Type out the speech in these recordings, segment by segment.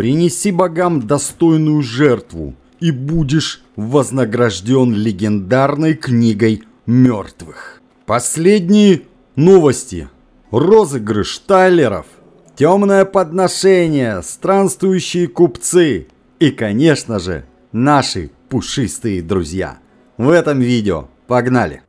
Принеси богам достойную жертву, и будешь вознагражден легендарной книгой мертвых. Последние новости. Розыгрыш Тайлеров, темное подношение, странствующие купцы и, конечно же, наши пушистые друзья. В этом видео. Погнали!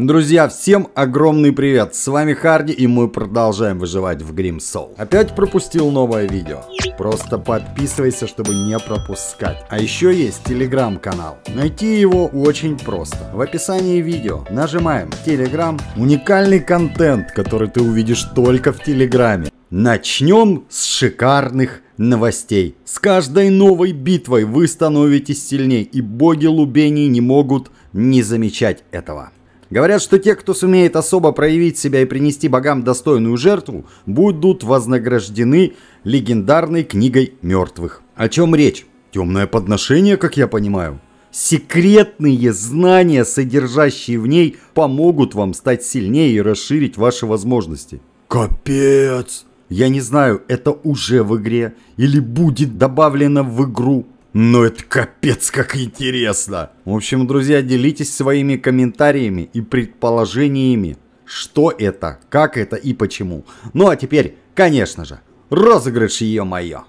Друзья, всем огромный привет! С вами Харди и мы продолжаем выживать в Grim Soul. Опять пропустил новое видео? Просто подписывайся, чтобы не пропускать. А еще есть телеграм-канал. Найти его очень просто. В описании видео нажимаем телеграм. Уникальный контент, который ты увидишь только в телеграме. Начнем с шикарных новостей. С каждой новой битвой вы становитесь сильнее, и боги Лубений не могут не замечать этого. Говорят, что те, кто сумеет особо проявить себя и принести богам достойную жертву, будут вознаграждены легендарной книгой мертвых. О чем речь? Темное подношение, как я понимаю. Секретные знания, содержащие в ней, помогут вам стать сильнее и расширить ваши возможности. Капец! Я не знаю, это уже в игре или будет добавлено в игру. Но ну, это капец как интересно. В общем, друзья, делитесь своими комментариями и предположениями. Что это, как это и почему. Ну а теперь, конечно же, розыгрыш ее мое.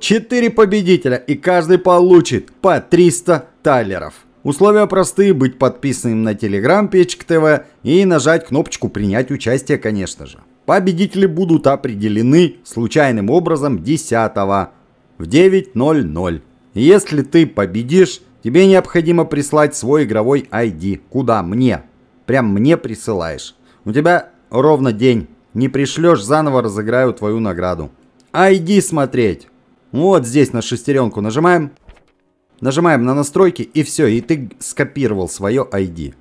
Четыре победителя и каждый получит по 300 талеров. Условия простые, быть подписанным на Telegram Печка ТВ и нажать кнопочку «Принять участие», конечно же. Победители будут определены случайным образом 10 в 9.00. Если ты победишь, тебе необходимо прислать свой игровой ID. Куда? Мне. Прям мне присылаешь. У тебя ровно день. Не пришлешь, заново разыграю твою награду. ID смотреть. Вот здесь на шестеренку нажимаем. Нажимаем на настройки и все, и ты скопировал свое ID.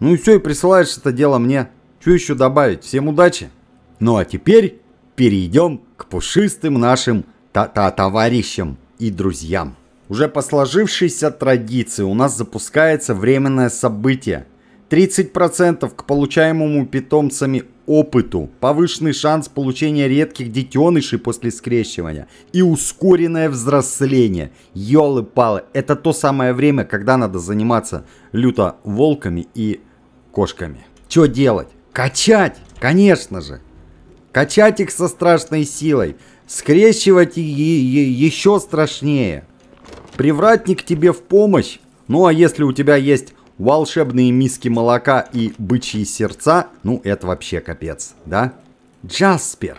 Ну и все, и присылаешь это дело мне. Что еще добавить? Всем удачи. Ну а теперь перейдем к пушистым нашим та-та-товарищам и друзьям. Уже по сложившейся традиции у нас запускается временное событие. 30% к получаемому питомцами опыту, повышенный шанс получения редких детенышей после скрещивания и ускоренное взросление. Ёлы-палы, это то самое время, когда надо заниматься люто волками и кошками. Что делать? Качать, конечно же. Качать их со страшной силой. Скрещивать и, и, и еще страшнее. Привратник тебе в помощь. Ну а если у тебя есть волшебные миски молока и бычьи сердца, ну это вообще капец, да? Джаспер.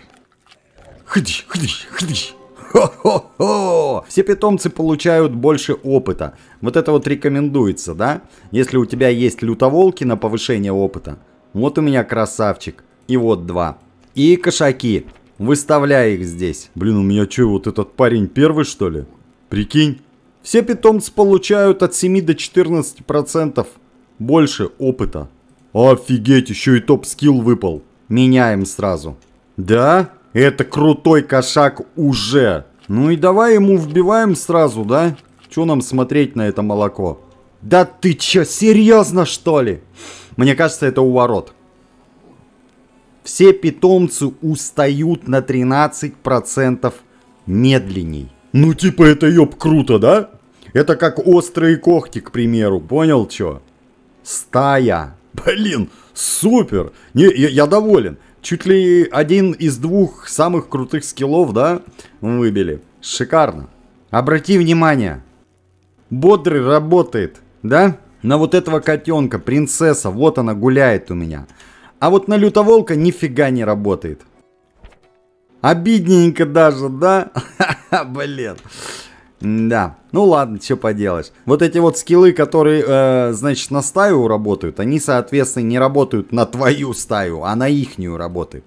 Хдыщ, хдыщ, хдыщ. Хо-хо-хо! Все питомцы получают больше опыта. Вот это вот рекомендуется, да? Если у тебя есть лютоволки на повышение опыта. Вот у меня красавчик. И вот два. И кошаки. Выставляй их здесь. Блин, у меня что, вот этот парень первый, что ли? Прикинь? Все питомцы получают от 7 до 14% больше опыта. Офигеть, еще и топ-скилл выпал. Меняем сразу. Да? Это крутой кошак уже. Ну и давай ему вбиваем сразу, да? Че нам смотреть на это молоко? Да ты че, серьезно что ли? Мне кажется, это уворот. Все питомцы устают на 13% медленней. Ну типа это ёб круто, да? Это как острые когти, к примеру. Понял, чё? Стая. Блин, супер. Не, я, я доволен. Чуть ли один из двух самых крутых скиллов, да, выбили. Шикарно. Обрати внимание. Бодрый работает, да? На вот этого котенка, принцесса, вот она гуляет у меня. А вот на лютоволка нифига не работает. Обидненько даже, да? Блин. Да, ну ладно, что поделаешь. Вот эти вот скиллы, которые, э, значит, на стаю работают, они, соответственно, не работают на твою стаю, а на ихнюю работают.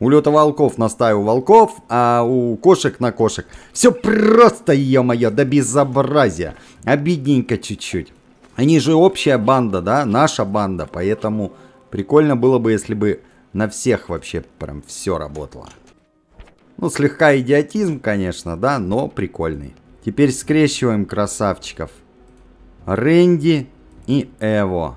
У лета волков на стаю волков, а у кошек на кошек. Все просто, ё-моё, да безобразие. Обидненько чуть-чуть. Они же общая банда, да, наша банда, поэтому прикольно было бы, если бы на всех вообще прям все работало. Ну, слегка идиотизм, конечно, да, но прикольный. Теперь скрещиваем красавчиков. Рэнди и Эво.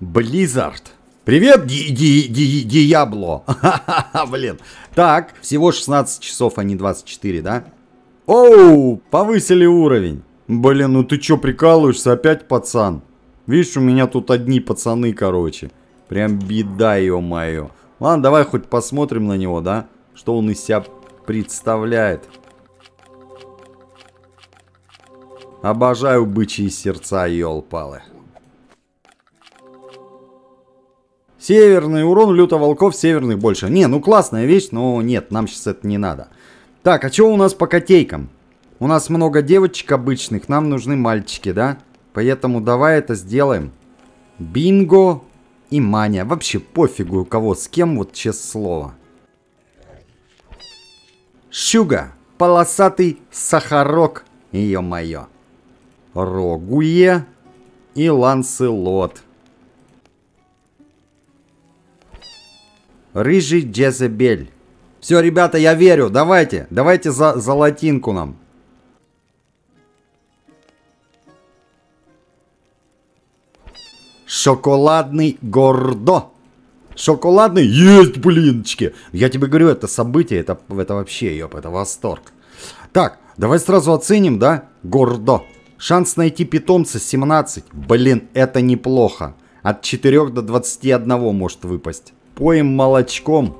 Близзард. Привет, ди ди ди Диабло. Блин. Так, всего 16 часов, а не 24, да? Оу, повысили уровень. Блин, ну ты чё прикалываешься опять, пацан? Видишь, у меня тут одни пацаны, короче. Прям беда, ё-моё. Ладно, давай хоть посмотрим на него, да? Что он из себя представляет. Обожаю бычьи сердца, елпалы. Северный урон, люто волков, северных больше. Не, ну классная вещь, но нет, нам сейчас это не надо. Так, а что у нас по котейкам? У нас много девочек обычных, нам нужны мальчики, да? Поэтому давай это сделаем. Бинго и Маня. Вообще пофигу у кого с кем, вот честное слово. Щуга, полосатый сахарок, ее моё Рогуе и Ланселот. Рыжий Джезебель. Все, ребята, я верю. Давайте, давайте за, за латинку нам. Шоколадный гордо. Шоколадный? Есть, блинчики! Я тебе говорю, это событие, это, это вообще, ёп, это восторг. Так, давай сразу оценим, да? Гордо. Шанс найти питомца 17. Блин, это неплохо. От 4 до 21 может выпасть. Поем молочком.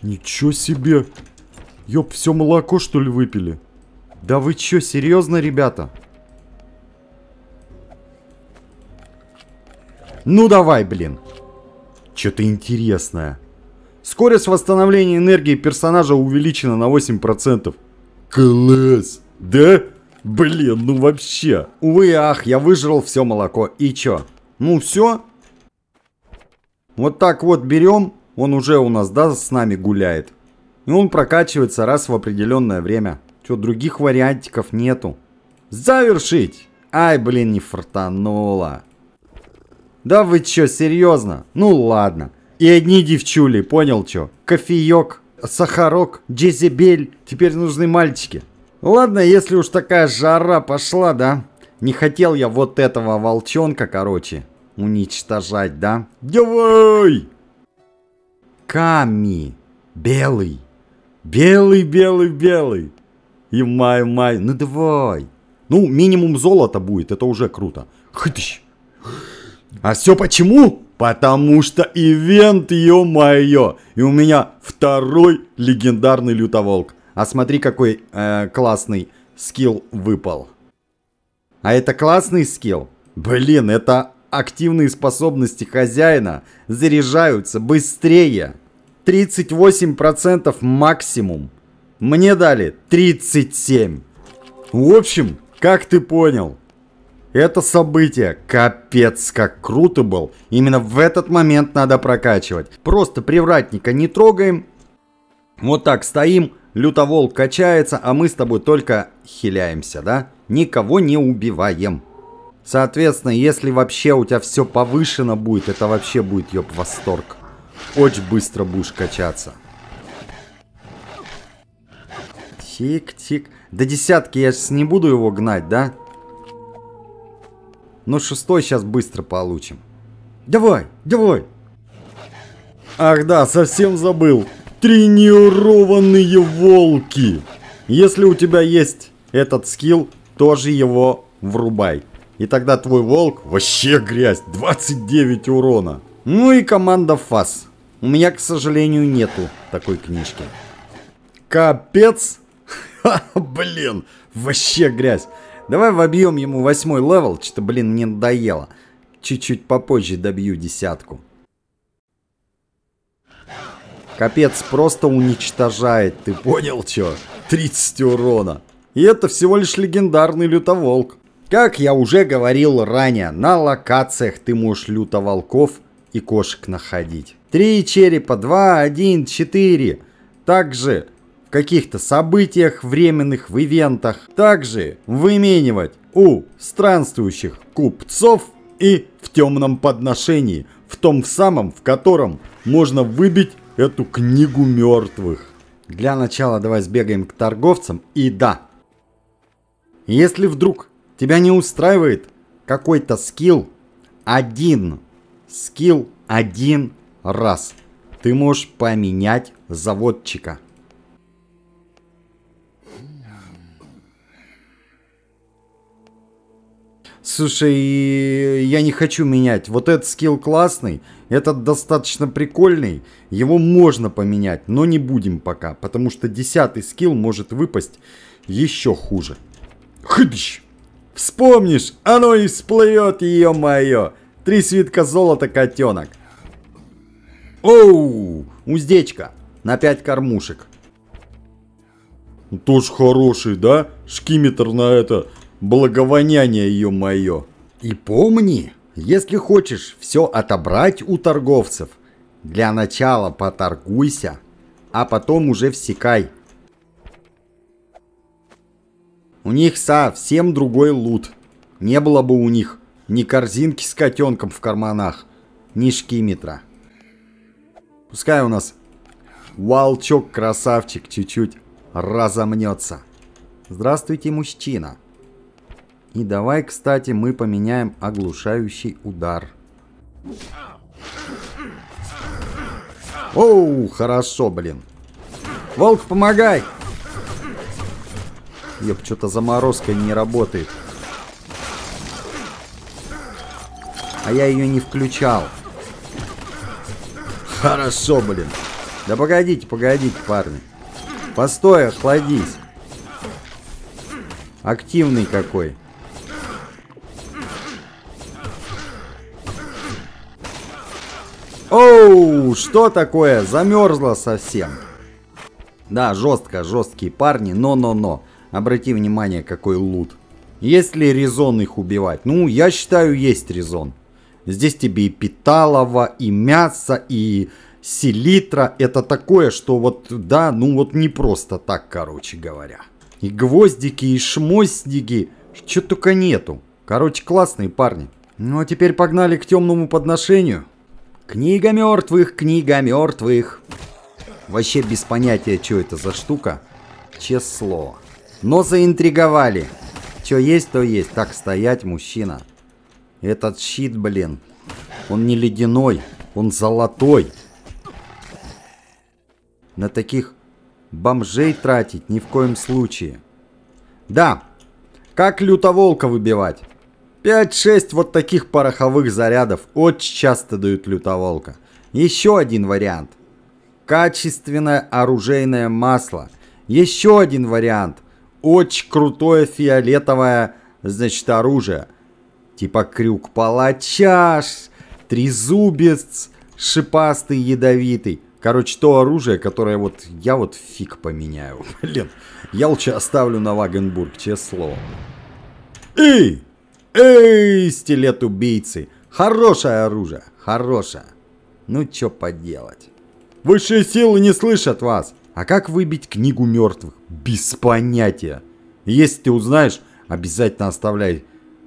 Ничего себе. Ёб, все молоко что ли выпили? Да вы чё, серьезно, ребята? Ну давай, блин. Что-то интересное. Скорость восстановления энергии персонажа увеличена на 8%. Класс! Да? Блин, ну вообще. Увы, ах, я выжрал все молоко. И чё? Ну все. Вот так вот берем. Он уже у нас, да, с нами гуляет. И он прокачивается раз в определенное время. Чё, других вариантиков нету. Завершить! Ай, блин, не фартануло. Да вы чё, серьезно? Ну ладно. И одни девчули, понял чё? Кофеёк, сахарок, джезебель. Теперь нужны мальчики. Ладно, если уж такая жара пошла, да? Не хотел я вот этого волчонка, короче, уничтожать, да? Давай! Ками. Белый. Белый, белый, белый. И май, май. Ну давай. Ну, минимум золото будет, это уже круто. Хыдыщ. А все почему? Потому что ивент, ё-моё! И у меня второй легендарный лютоволк. А смотри, какой э, классный скилл выпал. А это классный скилл? Блин, это активные способности хозяина заряжаются быстрее. 38% максимум. Мне дали 37. В общем, как ты понял, это событие, капец, как круто был. Именно в этот момент надо прокачивать. Просто привратника не трогаем. Вот так стоим, лютоволк качается, а мы с тобой только хиляемся, да? Никого не убиваем. Соответственно, если вообще у тебя все повышено будет, это вообще будет, ёб, восторг. Очень быстро будешь качаться. Тик-тик. До десятки я сейчас не буду его гнать, да? но ну, шестой сейчас быстро получим. Давай, давай! Ах да, совсем забыл. Тренированные волки! Если у тебя есть этот скилл, тоже его врубай. И тогда твой волк вообще грязь, 29 урона. Ну и команда ФАС. У меня, к сожалению, нету такой книжки. Капец! Ха, блин, вообще грязь. Давай вобьем ему восьмой левел, что, блин, мне надоело. Чуть-чуть попозже добью десятку. Капец, просто уничтожает, ты понял, чё? 30 урона. И это всего лишь легендарный лютоволк. Как я уже говорил ранее, на локациях ты можешь лютоволков и кошек находить. Три черепа, два, один четыре. Также каких-то событиях временных, в ивентах. Также выменивать у странствующих купцов и в темном подношении, в том самом, в котором можно выбить эту книгу мертвых. Для начала давай сбегаем к торговцам и да. Если вдруг тебя не устраивает какой-то скилл, один скилл один раз ты можешь поменять заводчика. слушай, я не хочу менять, вот этот скилл классный, этот достаточно прикольный, его можно поменять, но не будем пока, потому что десятый скилл может выпасть еще хуже. Хыдыщ! Вспомнишь, оно и всплывет, ё-моё! Три свитка золота, котенок. Оу! Уздечка на пять кормушек. Тоже хороший, да? Шкиметр на это благовоняние ее мое. И помни, если хочешь все отобрать у торговцев, для начала поторгуйся, а потом уже всекай. У них совсем другой лут. Не было бы у них ни корзинки с котенком в карманах, ни шкиметра. Пускай у нас волчок-красавчик чуть-чуть разомнется. Здравствуйте, мужчина. И давай, кстати, мы поменяем оглушающий удар. Оу, хорошо, блин. Волк, помогай! Еб, что-то заморозка не работает. А я ее не включал. Хорошо, блин. Да погодите, погодите, парни. Постой, охладись. Активный какой. Оу, что такое? Замерзло совсем. Да, жестко, жесткие парни, но-но-но. Обрати внимание, какой лут. Есть ли резон их убивать? Ну, я считаю, есть резон. Здесь тебе и питалово, и мясо, и селитра. Это такое, что вот, да, ну вот не просто так, короче говоря. И гвоздики, и шмостики. Чего только нету. Короче, классные парни. Ну а теперь погнали к темному подношению. Книга мертвых, книга мертвых. Вообще без понятия, что это за штука. Число. Но заинтриговали. Что есть, то есть. Так стоять, мужчина. Этот щит, блин. Он не ледяной, он золотой. На таких бомжей тратить ни в коем случае. Да, как лютоволка выбивать. 5-6 вот таких пороховых зарядов очень часто дают лютоволка. Еще один вариант. Качественное оружейное масло. Еще один вариант. Очень крутое фиолетовое, значит, оружие. Типа крюк палача, трезубец, шипастый, ядовитый. Короче, то оружие, которое вот я вот фиг поменяю. Блин, я лучше оставлю на Вагенбург, честное слово. Эй! «Эй, стилет убийцы! Хорошее оружие! Хорошее! Ну, чё поделать? Высшие силы не слышат вас! А как выбить книгу мертвых? Без понятия! Если ты узнаешь, обязательно оставляй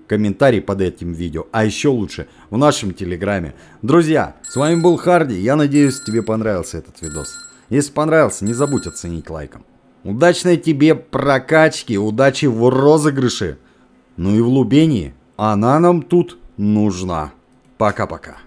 комментарий под этим видео. А еще лучше, в нашем телеграме. Друзья, с вами был Харди. Я надеюсь, тебе понравился этот видос. Если понравился, не забудь оценить лайком. Удачной тебе прокачки, удачи в розыгрыше. Ну и в Лубении она нам тут нужна. Пока-пока.